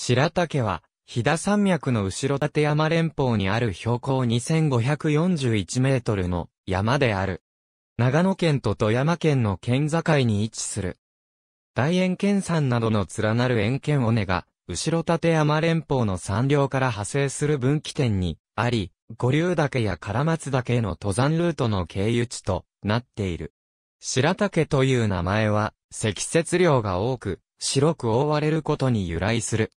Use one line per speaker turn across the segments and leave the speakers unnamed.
白岳は、飛騨山脈の後ろ立山連峰にある標高2541メートルの山である。長野県と富山県の県境に位置する。大円県山などの連なる円圏尾根が、後ろ立山連峰の山稜から派生する分岐点にあり、五竜岳や唐松岳への登山ルートの経由地となっている。白岳という名前は、積雪量が多く、白く覆われることに由来する。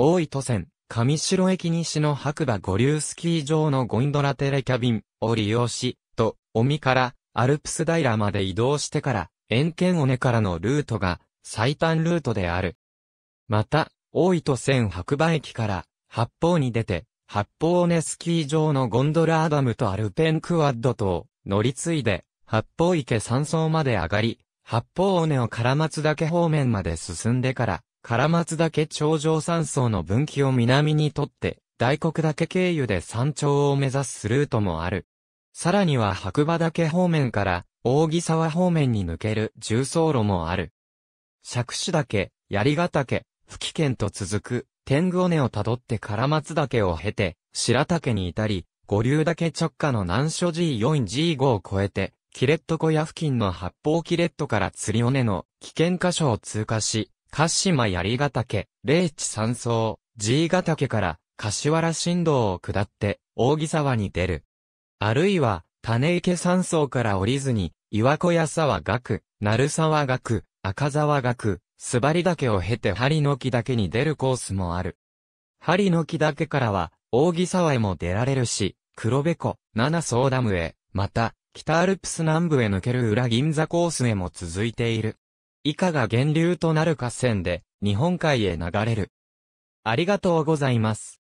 大糸線、上城駅西の白馬五流スキー場のゴンドラテレキャビンを利用し、と、尾身からアルプス平まで移動してから、円圏尾根からのルートが最短ルートである。また、大糸線白馬駅から八方に出て、八方尾根スキー場のゴンドラアダムとアルペンクワッドと乗り継いで、八方池山荘まで上がり、八方尾根を唐松岳方面まで進んでから、唐松岳頂上山荘の分岐を南にとって、大黒岳経由で山頂を目指すルートもある。さらには白馬岳方面から扇沢方面に抜ける重走路もある。釈子岳、槍ヶ岳、吹県と続く天狗尾根をたどって唐松岳を経て、白岳に至り、五竜岳直下の南所 G4G5 を越えて、キレット小屋付近の八方キレットから釣り尾根の危険箇所を通過し、鹿島槍ヶ岳、霊地山荘、G ヶ岳から柏原新道を下って大木沢に出る。あるいは、種池山荘から降りずに、岩小屋沢岳、鳴沢岳、赤沢岳、すばり岳を経て針の木岳に出るコースもある。針の木岳からは、大木沢へも出られるし、黒べこ、七層ダムへ、また、北アルプス南部へ抜ける裏銀座コースへも続いている。以下が源流となる河川で日本海へ流れる。ありがとうございます。